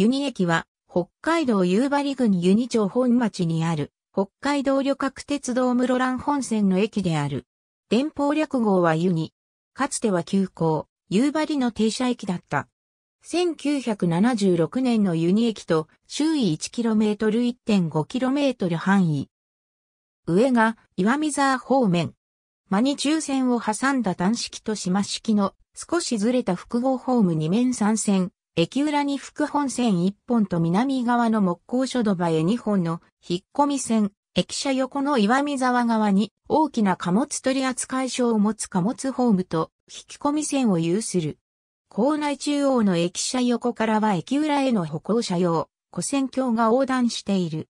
ユニ駅は、北海道夕張郡ユニ町本町にある、北海道旅客鉄道室蘭本線の駅である。電報略号はユニ。かつては急行、夕張の停車駅だった。1976年のユニ駅と周囲 1km 1.5km 範囲。上が岩見沢方面。間に中線を挟んだ単式と島式の少しずれた複合ホーム2面3線駅裏に副本線1本と南側の木工所土場へ2本の引っ込み線、駅舎横の岩見沢側に大きな貨物取扱所を持つ貨物ホームと引き込み線を有する。校内中央の駅舎横からは駅裏への歩行者用、古線橋が横断している。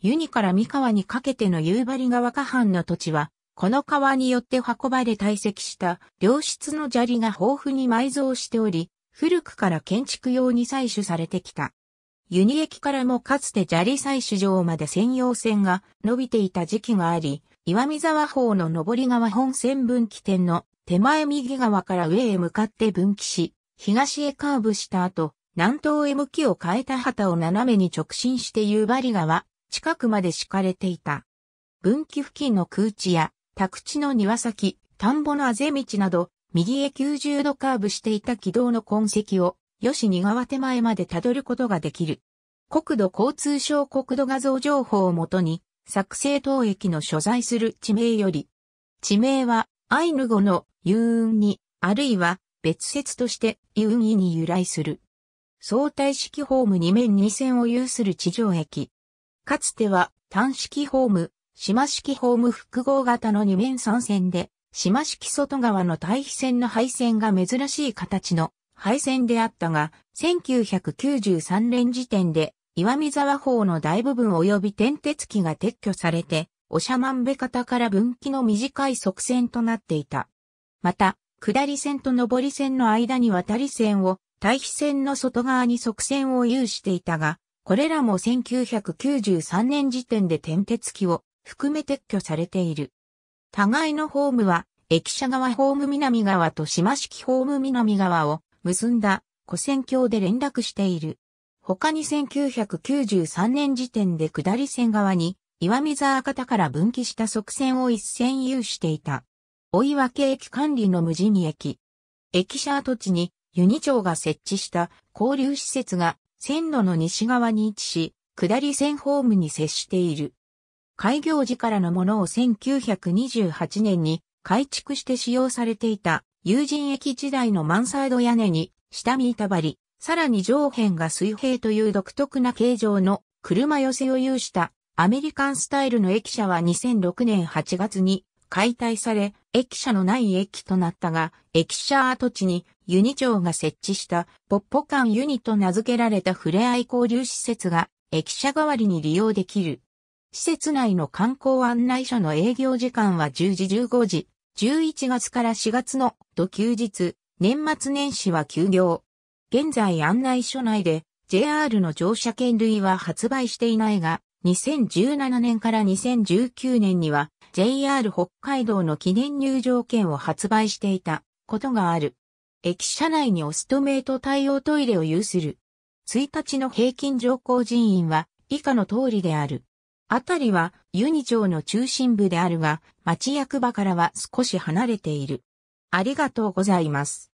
ユニから三河にかけての夕張川河畔の土地は、この川によって運ばれ堆積した良質の砂利が豊富に埋蔵しており、古くから建築用に採取されてきた。ユニ駅からもかつて砂利採取場まで専用線が伸びていた時期があり、岩見沢方の上り側本線分岐点の手前右側から上へ向かって分岐し、東へカーブした後、南東へ向きを変えた旗を斜めに直進して夕張川、近くまで敷かれていた。分岐付近の空地や、宅地の庭先、田んぼのあぜ道など、右へ90度カーブしていた軌道の痕跡を、吉二川手前までたどることができる。国土交通省国土画像情報をもとに、作成当駅の所在する地名より、地名は、アイヌ語のユーンに、あるいは別説としてユーンイに由来する。相対式ホーム2面2線を有する地上駅。かつては単式ホーム、島式ホーム複合型の2面3線で島式外側の対比線の配線が珍しい形の配線であったが、1993年時点で岩見沢方の大部分及び点鉄機が撤去されて、おしゃまんべ方から分岐の短い側線となっていた。また、下り線と上り線の間に渡り線を、対比線の外側に側線を有していたが、これらも1993年時点で点鉄機を含め撤去されている。互いのホームは、駅舎側ホーム南側と島式ホーム南側を結んだ古線橋で連絡している。他に1993年時点で下り線側に岩見沢方から分岐した側線を一線有していた。追い分け駅管理の無人駅。駅舎跡地にユニ町が設置した交流施設が線路の西側に位置し、下り線ホームに接している。開業時からのものを1928年に改築して使用されていた友人駅時代のマンサード屋根に下見板張り、さらに上辺が水平という独特な形状の車寄せを有したアメリカンスタイルの駅舎は2006年8月に解体され、駅舎のない駅となったが、駅舎跡地にユニ町が設置したポッポ館ユニと名付けられたふれあい交流施設が駅舎代わりに利用できる。施設内の観光案内所の営業時間は10時15時、11月から4月の土休日、年末年始は休業。現在案内所内で JR の乗車券類は発売していないが、2017年から2019年には JR 北海道の記念入場券を発売していたことがある。駅舎内にオストメイト対応トイレを有する。1日の平均乗降人員は以下の通りである。あたりはユニ町の中心部であるが、町役場からは少し離れている。ありがとうございます。